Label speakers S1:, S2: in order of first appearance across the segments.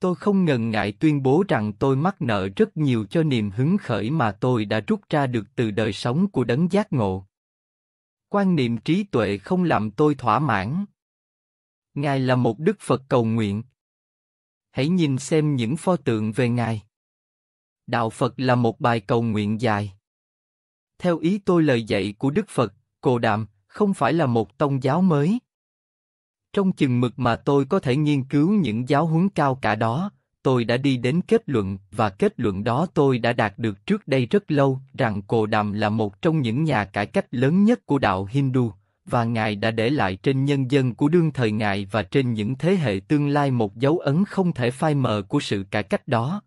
S1: Tôi không ngần ngại tuyên bố rằng tôi mắc nợ rất nhiều cho niềm hứng khởi mà tôi đã rút ra được từ đời sống của đấng giác ngộ. Quan niệm trí tuệ không làm tôi thỏa mãn. Ngài là một Đức Phật cầu nguyện. Hãy nhìn xem những pho tượng về Ngài. Đạo Phật là một bài cầu nguyện dài. Theo ý tôi lời dạy của Đức Phật, Cồ Đàm không phải là một tôn giáo mới trong chừng mực mà tôi có thể nghiên cứu những giáo huấn cao cả đó, tôi đã đi đến kết luận và kết luận đó tôi đã đạt được trước đây rất lâu rằng Cồ Đàm là một trong những nhà cải cách lớn nhất của đạo Hindu và ngài đã để lại trên nhân dân của đương thời ngài và trên những thế hệ tương lai một dấu ấn không thể phai mờ của sự cải cách đó.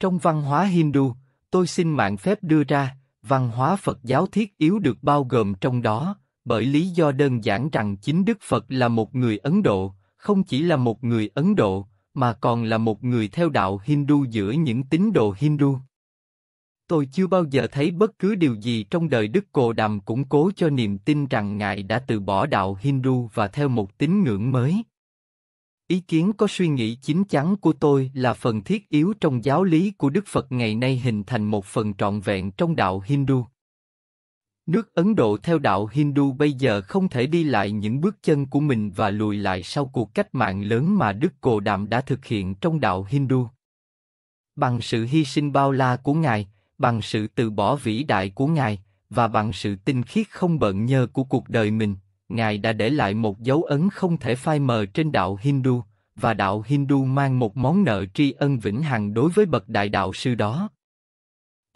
S1: Trong văn hóa Hindu, tôi xin mạng phép đưa ra, văn hóa Phật giáo thiết yếu được bao gồm trong đó, bởi lý do đơn giản rằng chính Đức Phật là một người Ấn Độ, không chỉ là một người Ấn Độ, mà còn là một người theo đạo Hindu giữa những tín đồ Hindu. Tôi chưa bao giờ thấy bất cứ điều gì trong đời Đức Cồ Đàm củng cố cho niềm tin rằng Ngài đã từ bỏ đạo Hindu và theo một tín ngưỡng mới. Ý kiến có suy nghĩ chính chắn của tôi là phần thiết yếu trong giáo lý của Đức Phật ngày nay hình thành một phần trọn vẹn trong đạo Hindu. Nước Ấn Độ theo đạo Hindu bây giờ không thể đi lại những bước chân của mình và lùi lại sau cuộc cách mạng lớn mà Đức Cồ Đàm đã thực hiện trong đạo Hindu. Bằng sự hy sinh bao la của Ngài, bằng sự từ bỏ vĩ đại của Ngài, và bằng sự tinh khiết không bận nhơ của cuộc đời mình, Ngài đã để lại một dấu ấn không thể phai mờ trên đạo Hindu, và đạo Hindu mang một món nợ tri ân vĩnh hằng đối với bậc đại đạo sư đó.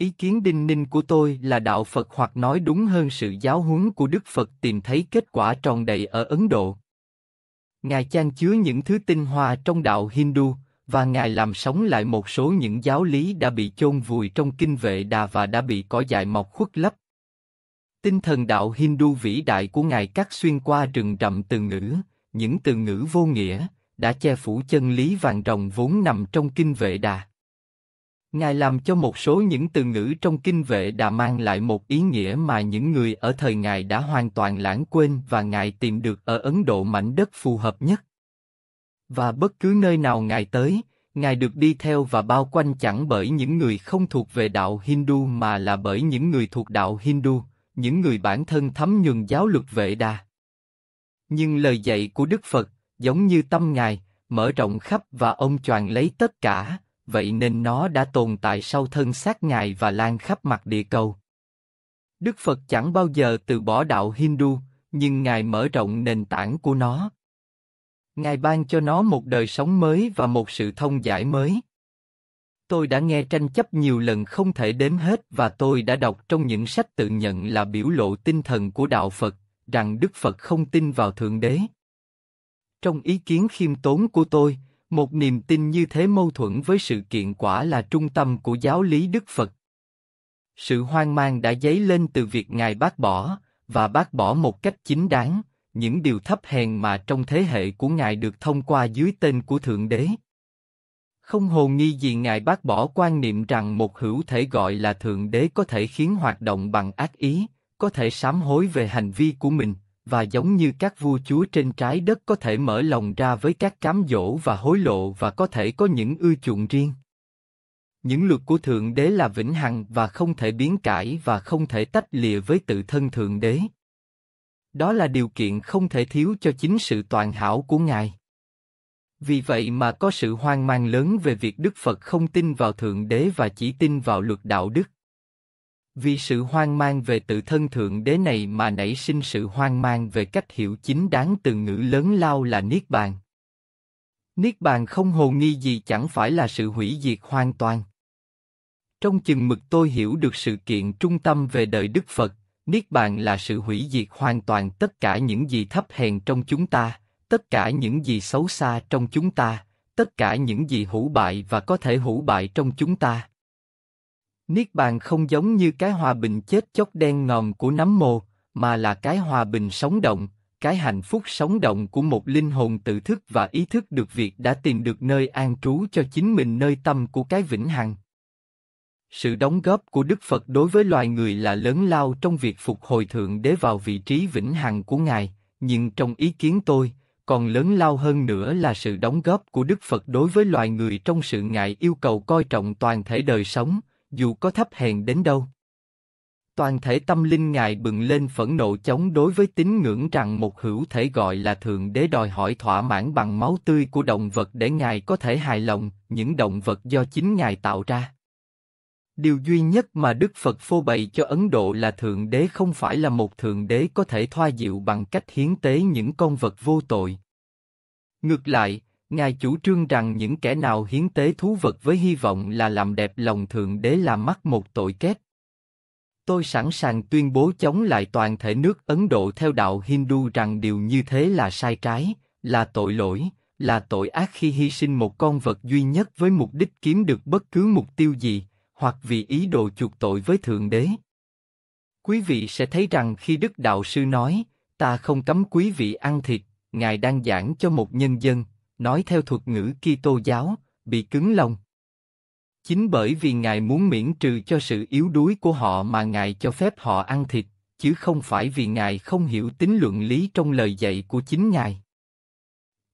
S1: Ý kiến đinh ninh của tôi là đạo Phật hoặc nói đúng hơn sự giáo huấn của Đức Phật tìm thấy kết quả tròn đầy ở Ấn Độ. Ngài chan chứa những thứ tinh hoa trong đạo Hindu và Ngài làm sống lại một số những giáo lý đã bị chôn vùi trong kinh vệ đà và đã bị cỏ dại mọc khuất lấp. Tinh thần đạo Hindu vĩ đại của Ngài cắt xuyên qua rừng rậm từ ngữ, những từ ngữ vô nghĩa, đã che phủ chân lý vàng rồng vốn nằm trong kinh vệ đà Ngài làm cho một số những từ ngữ trong kinh vệ đã mang lại một ý nghĩa mà những người ở thời Ngài đã hoàn toàn lãng quên và Ngài tìm được ở Ấn Độ mảnh đất phù hợp nhất. Và bất cứ nơi nào Ngài tới, Ngài được đi theo và bao quanh chẳng bởi những người không thuộc về đạo Hindu mà là bởi những người thuộc đạo Hindu, những người bản thân thấm nhuần giáo luật vệ đà. Nhưng lời dạy của Đức Phật, giống như tâm Ngài, mở rộng khắp và ông choàng lấy tất cả, vậy nên nó đã tồn tại sau thân xác ngài và lan khắp mặt địa cầu. Đức Phật chẳng bao giờ từ bỏ đạo Hindu, nhưng ngài mở rộng nền tảng của nó. Ngài ban cho nó một đời sống mới và một sự thông giải mới. Tôi đã nghe tranh chấp nhiều lần không thể đếm hết và tôi đã đọc trong những sách tự nhận là biểu lộ tinh thần của đạo Phật, rằng Đức Phật không tin vào Thượng Đế. Trong ý kiến khiêm tốn của tôi, một niềm tin như thế mâu thuẫn với sự kiện quả là trung tâm của giáo lý Đức Phật. Sự hoang mang đã dấy lên từ việc Ngài bác bỏ, và bác bỏ một cách chính đáng, những điều thấp hèn mà trong thế hệ của Ngài được thông qua dưới tên của Thượng Đế. Không hồ nghi gì Ngài bác bỏ quan niệm rằng một hữu thể gọi là Thượng Đế có thể khiến hoạt động bằng ác ý, có thể sám hối về hành vi của mình, và giống như các vua chúa trên trái đất có thể mở lòng ra với các cám dỗ và hối lộ và có thể có những ưa chuộng riêng. Những luật của Thượng Đế là vĩnh hằng và không thể biến cải và không thể tách lìa với tự thân Thượng Đế. Đó là điều kiện không thể thiếu cho chính sự toàn hảo của Ngài. Vì vậy mà có sự hoang mang lớn về việc Đức Phật không tin vào Thượng Đế và chỉ tin vào luật đạo đức. Vì sự hoang mang về tự thân thượng đế này mà nảy sinh sự hoang mang về cách hiểu chính đáng từ ngữ lớn lao là Niết Bàn. Niết Bàn không hồ nghi gì chẳng phải là sự hủy diệt hoàn toàn. Trong chừng mực tôi hiểu được sự kiện trung tâm về đời Đức Phật, Niết Bàn là sự hủy diệt hoàn toàn tất cả những gì thấp hèn trong chúng ta, tất cả những gì xấu xa trong chúng ta, tất cả những gì hữu bại và có thể hữu bại trong chúng ta Niết bàn không giống như cái hòa bình chết chóc đen ngòm của nấm mồ, mà là cái hòa bình sống động, cái hạnh phúc sống động của một linh hồn tự thức và ý thức được việc đã tìm được nơi an trú cho chính mình nơi tâm của cái vĩnh hằng. Sự đóng góp của Đức Phật đối với loài người là lớn lao trong việc phục hồi Thượng Đế vào vị trí vĩnh hằng của Ngài, nhưng trong ý kiến tôi, còn lớn lao hơn nữa là sự đóng góp của Đức Phật đối với loài người trong sự ngại yêu cầu coi trọng toàn thể đời sống, dù có thấp hèn đến đâu. Toàn thể tâm linh ngài bừng lên phẫn nộ chống đối với tín ngưỡng rằng một hữu thể gọi là thượng đế đòi hỏi thỏa mãn bằng máu tươi của động vật để ngài có thể hài lòng những động vật do chính ngài tạo ra. Điều duy nhất mà Đức Phật phô bày cho Ấn Độ là Thượng Đế không phải là một Thượng Đế có thể thoa dịu bằng cách hiến tế những con vật vô tội. Ngược lại, Ngài chủ trương rằng những kẻ nào hiến tế thú vật với hy vọng là làm đẹp lòng Thượng Đế làm mắc một tội kết. Tôi sẵn sàng tuyên bố chống lại toàn thể nước Ấn Độ theo đạo Hindu rằng điều như thế là sai trái, là tội lỗi, là tội ác khi hy sinh một con vật duy nhất với mục đích kiếm được bất cứ mục tiêu gì, hoặc vì ý đồ chuộc tội với Thượng Đế. Quý vị sẽ thấy rằng khi Đức Đạo Sư nói, ta không cấm quý vị ăn thịt, Ngài đang giảng cho một nhân dân, nói theo thuật ngữ Kitô giáo, bị cứng lòng. Chính bởi vì Ngài muốn miễn trừ cho sự yếu đuối của họ mà Ngài cho phép họ ăn thịt, chứ không phải vì Ngài không hiểu tính luận lý trong lời dạy của chính Ngài.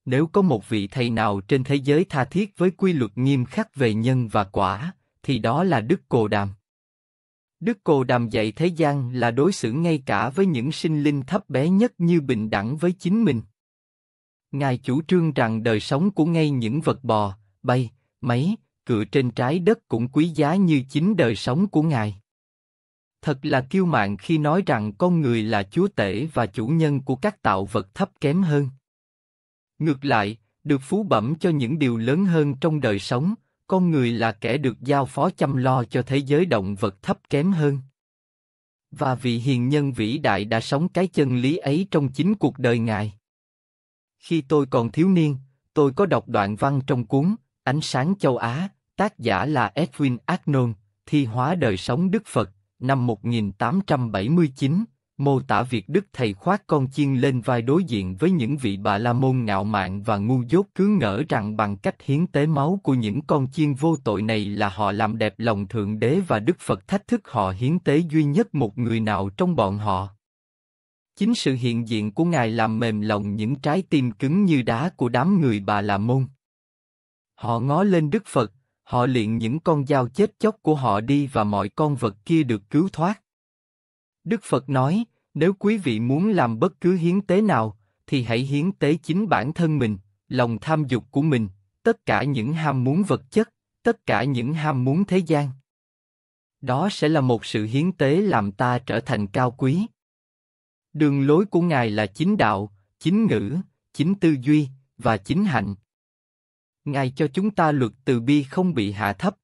S1: Nếu có một vị thầy nào trên thế giới tha thiết với quy luật nghiêm khắc về nhân và quả, thì đó là Đức Cồ Đàm. Đức Cồ Đàm dạy thế gian là đối xử ngay cả với những sinh linh thấp bé nhất như bình đẳng với chính mình. Ngài chủ trương rằng đời sống của ngay những vật bò, bay, máy, cựa trên trái đất cũng quý giá như chính đời sống của Ngài. Thật là kiêu mạn khi nói rằng con người là chúa tể và chủ nhân của các tạo vật thấp kém hơn. Ngược lại, được phú bẩm cho những điều lớn hơn trong đời sống, con người là kẻ được giao phó chăm lo cho thế giới động vật thấp kém hơn. Và vị hiền nhân vĩ đại đã sống cái chân lý ấy trong chính cuộc đời Ngài. Khi tôi còn thiếu niên, tôi có đọc đoạn văn trong cuốn Ánh sáng châu Á, tác giả là Edwin Agnon, thi hóa đời sống Đức Phật, năm 1879, mô tả việc Đức Thầy khoác con chiên lên vai đối diện với những vị bà la môn ngạo mạn và ngu dốt cứ ngỡ rằng bằng cách hiến tế máu của những con chiên vô tội này là họ làm đẹp lòng Thượng Đế và Đức Phật thách thức họ hiến tế duy nhất một người nào trong bọn họ. Chính sự hiện diện của Ngài làm mềm lòng những trái tim cứng như đá của đám người bà là môn. Họ ngó lên Đức Phật, họ liền những con dao chết chóc của họ đi và mọi con vật kia được cứu thoát. Đức Phật nói, nếu quý vị muốn làm bất cứ hiến tế nào, thì hãy hiến tế chính bản thân mình, lòng tham dục của mình, tất cả những ham muốn vật chất, tất cả những ham muốn thế gian. Đó sẽ là một sự hiến tế làm ta trở thành cao quý. Đường lối của ngài là chính đạo, chính ngữ, chính tư duy và chính hạnh. Ngài cho chúng ta luật từ bi không bị hạ thấp.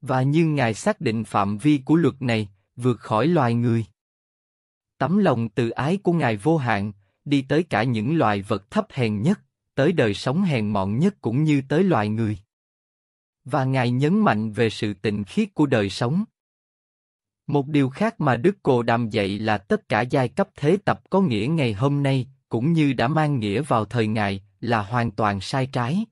S1: Và như Ngài xác định phạm vi của luật này, vượt khỏi loài người. Tấm lòng từ ái của Ngài vô hạn, đi tới cả những loài vật thấp hèn nhất, tới đời sống hèn mọn nhất cũng như tới loài người. Và Ngài nhấn mạnh về sự tịnh khiết của đời sống. Một điều khác mà Đức Cồ Đàm dạy là tất cả giai cấp thế tập có nghĩa ngày hôm nay, cũng như đã mang nghĩa vào thời Ngài, là hoàn toàn sai trái.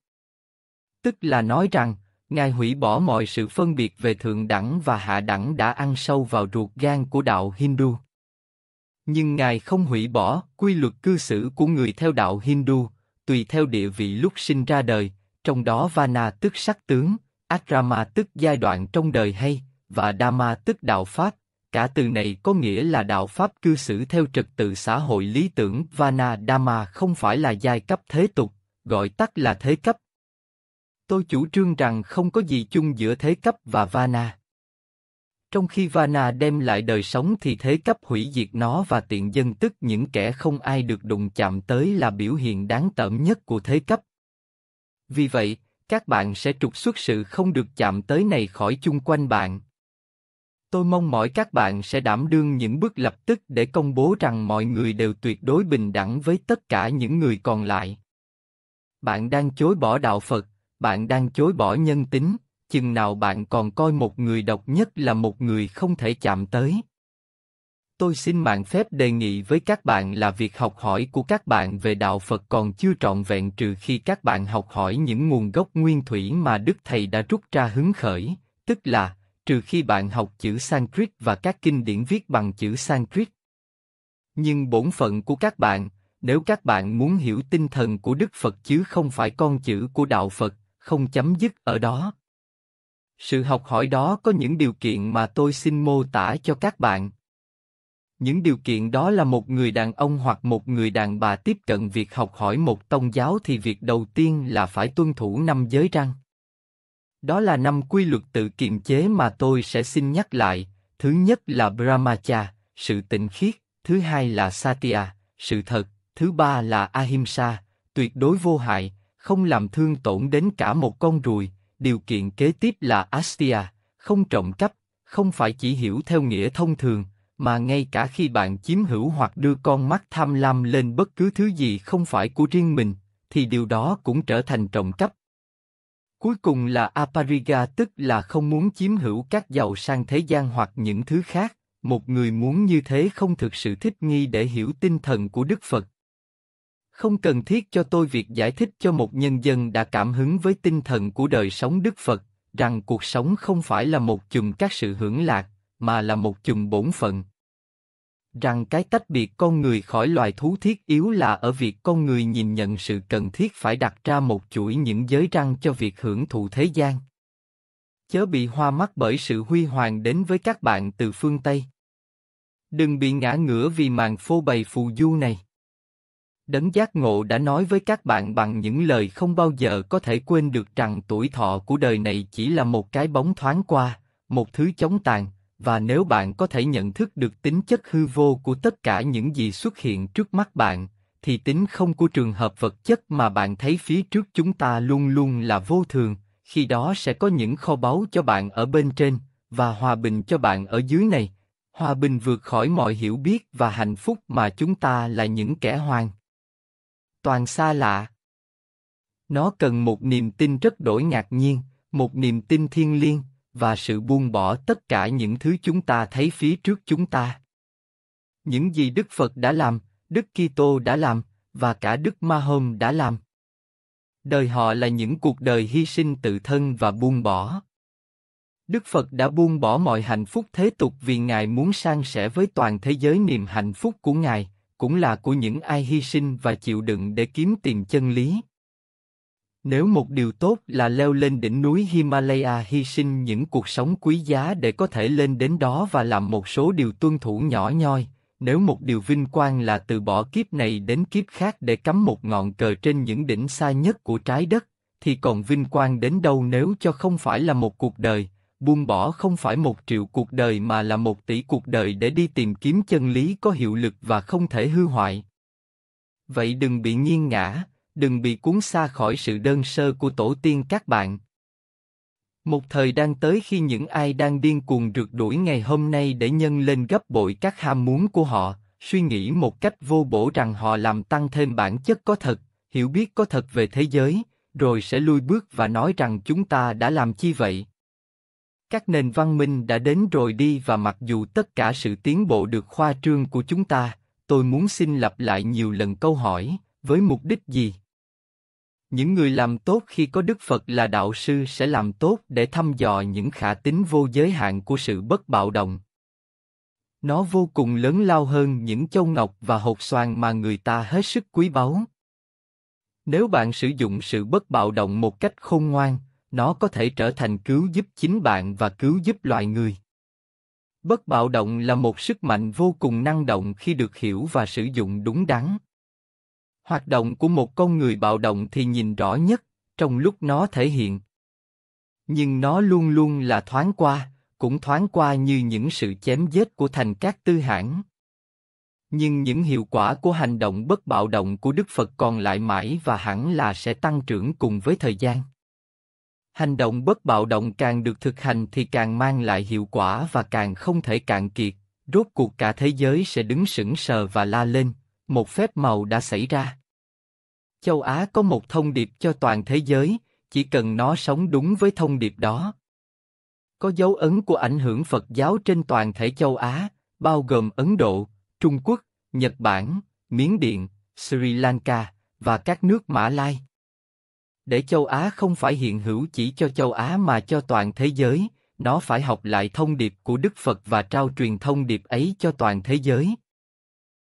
S1: Tức là nói rằng, Ngài hủy bỏ mọi sự phân biệt về thượng đẳng và hạ đẳng đã ăn sâu vào ruột gan của đạo Hindu. Nhưng Ngài không hủy bỏ quy luật cư xử của người theo đạo Hindu, tùy theo địa vị lúc sinh ra đời, trong đó Vana tức sắc tướng, Akrama tức giai đoạn trong đời hay, và dharma tức đạo Pháp, cả từ này có nghĩa là đạo Pháp cư xử theo trật tự xã hội lý tưởng Vana dharma không phải là giai cấp thế tục, gọi tắt là thế cấp. Tôi chủ trương rằng không có gì chung giữa thế cấp và Vana. Trong khi Vana đem lại đời sống thì thế cấp hủy diệt nó và tiện dân tức những kẻ không ai được đụng chạm tới là biểu hiện đáng tởm nhất của thế cấp. Vì vậy, các bạn sẽ trục xuất sự không được chạm tới này khỏi chung quanh bạn. Tôi mong mỏi các bạn sẽ đảm đương những bước lập tức để công bố rằng mọi người đều tuyệt đối bình đẳng với tất cả những người còn lại. Bạn đang chối bỏ đạo Phật, bạn đang chối bỏ nhân tính, chừng nào bạn còn coi một người độc nhất là một người không thể chạm tới. Tôi xin mạng phép đề nghị với các bạn là việc học hỏi của các bạn về đạo Phật còn chưa trọn vẹn trừ khi các bạn học hỏi những nguồn gốc nguyên thủy mà Đức Thầy đã rút ra hứng khởi, tức là trừ khi bạn học chữ Sanskrit và các kinh điển viết bằng chữ Sanskrit. Nhưng bổn phận của các bạn, nếu các bạn muốn hiểu tinh thần của Đức Phật chứ không phải con chữ của đạo Phật, không chấm dứt ở đó. Sự học hỏi đó có những điều kiện mà tôi xin mô tả cho các bạn. Những điều kiện đó là một người đàn ông hoặc một người đàn bà tiếp cận việc học hỏi một tôn giáo thì việc đầu tiên là phải tuân thủ năm giới răng. Đó là năm quy luật tự kiềm chế mà tôi sẽ xin nhắc lại. Thứ nhất là Brahmacha, sự tịnh khiết. Thứ hai là Satya, sự thật. Thứ ba là Ahimsa, tuyệt đối vô hại, không làm thương tổn đến cả một con ruồi. Điều kiện kế tiếp là Astia, không trộm cắp, không phải chỉ hiểu theo nghĩa thông thường, mà ngay cả khi bạn chiếm hữu hoặc đưa con mắt tham lam lên bất cứ thứ gì không phải của riêng mình, thì điều đó cũng trở thành trộm cắp. Cuối cùng là apariga tức là không muốn chiếm hữu các giàu sang thế gian hoặc những thứ khác, một người muốn như thế không thực sự thích nghi để hiểu tinh thần của Đức Phật. Không cần thiết cho tôi việc giải thích cho một nhân dân đã cảm hứng với tinh thần của đời sống Đức Phật, rằng cuộc sống không phải là một chùm các sự hưởng lạc, mà là một chùm bổn phận rằng cái tách biệt con người khỏi loài thú thiết yếu là ở việc con người nhìn nhận sự cần thiết phải đặt ra một chuỗi những giới răng cho việc hưởng thụ thế gian. Chớ bị hoa mắt bởi sự huy hoàng đến với các bạn từ phương Tây. Đừng bị ngã ngửa vì màn phô bày phù du này. Đấng giác ngộ đã nói với các bạn bằng những lời không bao giờ có thể quên được rằng tuổi thọ của đời này chỉ là một cái bóng thoáng qua, một thứ chống tàn, và nếu bạn có thể nhận thức được tính chất hư vô của tất cả những gì xuất hiện trước mắt bạn, thì tính không của trường hợp vật chất mà bạn thấy phía trước chúng ta luôn luôn là vô thường, khi đó sẽ có những kho báu cho bạn ở bên trên, và hòa bình cho bạn ở dưới này. Hòa bình vượt khỏi mọi hiểu biết và hạnh phúc mà chúng ta là những kẻ hoang. Toàn xa lạ. Nó cần một niềm tin rất đổi ngạc nhiên, một niềm tin thiên liêng, và sự buông bỏ tất cả những thứ chúng ta thấy phía trước chúng ta. Những gì Đức Phật đã làm, Đức Kitô đã làm và cả Đức Mahom đã làm. Đời họ là những cuộc đời hy sinh tự thân và buông bỏ. Đức Phật đã buông bỏ mọi hạnh phúc thế tục vì Ngài muốn san sẻ với toàn thế giới niềm hạnh phúc của Ngài, cũng là của những ai hy sinh và chịu đựng để kiếm tìm chân lý. Nếu một điều tốt là leo lên đỉnh núi Himalaya hy sinh những cuộc sống quý giá để có thể lên đến đó và làm một số điều tuân thủ nhỏ nhoi, nếu một điều vinh quang là từ bỏ kiếp này đến kiếp khác để cắm một ngọn cờ trên những đỉnh xa nhất của trái đất, thì còn vinh quang đến đâu nếu cho không phải là một cuộc đời, buông bỏ không phải một triệu cuộc đời mà là một tỷ cuộc đời để đi tìm kiếm chân lý có hiệu lực và không thể hư hoại. Vậy đừng bị nghiêng ngã, đừng bị cuốn xa khỏi sự đơn sơ của tổ tiên các bạn. Một thời đang tới khi những ai đang điên cuồng rượt đuổi ngày hôm nay để nhân lên gấp bội các ham muốn của họ, suy nghĩ một cách vô bổ rằng họ làm tăng thêm bản chất có thật, hiểu biết có thật về thế giới, rồi sẽ lui bước và nói rằng chúng ta đã làm chi vậy. Các nền văn minh đã đến rồi đi và mặc dù tất cả sự tiến bộ được khoa trương của chúng ta, tôi muốn xin lặp lại nhiều lần câu hỏi, với mục đích gì? những người làm tốt khi có đức phật là đạo sư sẽ làm tốt để thăm dò những khả tính vô giới hạn của sự bất bạo động nó vô cùng lớn lao hơn những châu ngọc và hột xoàn mà người ta hết sức quý báu nếu bạn sử dụng sự bất bạo động một cách khôn ngoan nó có thể trở thành cứu giúp chính bạn và cứu giúp loài người bất bạo động là một sức mạnh vô cùng năng động khi được hiểu và sử dụng đúng đắn Hoạt động của một con người bạo động thì nhìn rõ nhất, trong lúc nó thể hiện. Nhưng nó luôn luôn là thoáng qua, cũng thoáng qua như những sự chém giết của thành các tư hãng. Nhưng những hiệu quả của hành động bất bạo động của Đức Phật còn lại mãi và hẳn là sẽ tăng trưởng cùng với thời gian. Hành động bất bạo động càng được thực hành thì càng mang lại hiệu quả và càng không thể cạn kiệt, rốt cuộc cả thế giới sẽ đứng sững sờ và la lên, một phép màu đã xảy ra. Châu Á có một thông điệp cho toàn thế giới, chỉ cần nó sống đúng với thông điệp đó. Có dấu ấn của ảnh hưởng Phật giáo trên toàn thể châu Á, bao gồm Ấn Độ, Trung Quốc, Nhật Bản, Miến Điện, Sri Lanka và các nước Mã Lai. Để châu Á không phải hiện hữu chỉ cho châu Á mà cho toàn thế giới, nó phải học lại thông điệp của Đức Phật và trao truyền thông điệp ấy cho toàn thế giới.